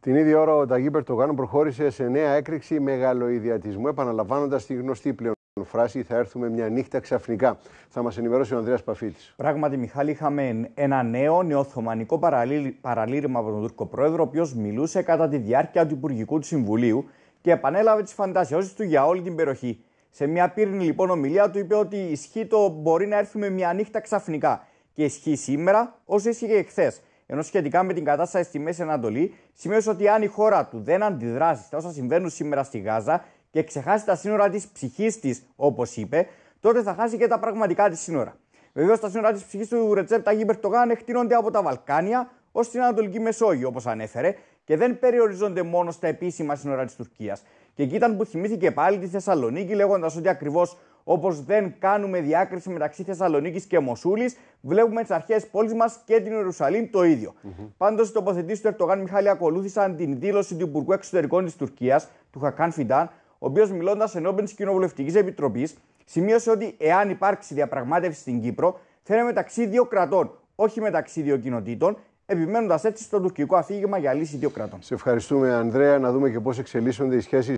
Την ίδια ώρα ο Ταγί Περτογάν προχώρησε σε νέα έκρηξη μεγαλοειδιατισμού, επαναλαμβάνοντας τη γνωστή πλέον φράση «Θα έρθουμε μια νύχτα ξαφνικά». Θα μας ενημερώσει ο Ανδρέας Παφίτης. Πράγματι, Μιχάλη, είχαμε ένα νέο νεοθωμανικό παραλήρημα από τον Τούρκο Πρόεδρο, ο οποίος μιλούσε κατά τη διάρκεια του Υπουργικού του Συμβουλίου και επανέλαβε τις φαντασιώσεις του για όλη την περιοχή. Σε μια πύρνη λοιπόν ομιλία του είπε ότι ισχύει το μπορεί να έρθουμε μια νύχτα ξαφνικά. Και ισχύει σήμερα όσο ισχύει και χθες. Ενώ σχετικά με την κατάσταση στη Μέση Ανατολή, σημείωσε ότι αν η χώρα του δεν αντιδράσει στα όσα συμβαίνουν σήμερα στη Γάζα και ξεχάσει τα σύνορα της ψυχής της, όπως είπε, τότε θα χάσει και τα πραγματικά της σύνορα. Βεβαίως, τα σύνορα της ψυχής του Ρετσέπ Ταγί Περτογάν εκτείνονται από τα Βαλκάνια, ως την Ανατολική Μεσόγειο, όπως ανέφερε, και δεν περιοριζόνται μόνο στα επίσημα σύνορα της Τουρκίας. Και εκεί ήταν που θυμήθηκε πάλι τη Θεσσαλονίκη, λέγοντας ότι ακριβώς όπως δεν κάνουμε διάκριση μεταξύ Θεσσαλονίκης και Μοσούλης, βλέπουμε τις αρχές πόλης μας και την Ιερουσαλήμ το ίδιο. Mm-hmm. Πάντως, οι τοποθετήσεις του Ερτογάν Μιχάλη ακολούθησαν την δήλωση του Υπουργού Εξωτερικών της Τουρκίας, του Χακάν Φιντάν, ο οποίος μιλώντας ενώπιον της Κοινοβουλευτικής Επιτροπής, σημείωσε ότι εάν υπάρξει διαπραγμάτευση στην Κύπρο, θα είναι μεταξύ δύο κρατών, όχι μεταξύ δύο κοινοτήτων επιμένοντας έτσι στο τουρκικό αφήγημα για λύση δύο κρατών. Σε ευχαριστούμε, Ανδρέα, να δούμε και πώς εξελίσσονται οι σχέσεις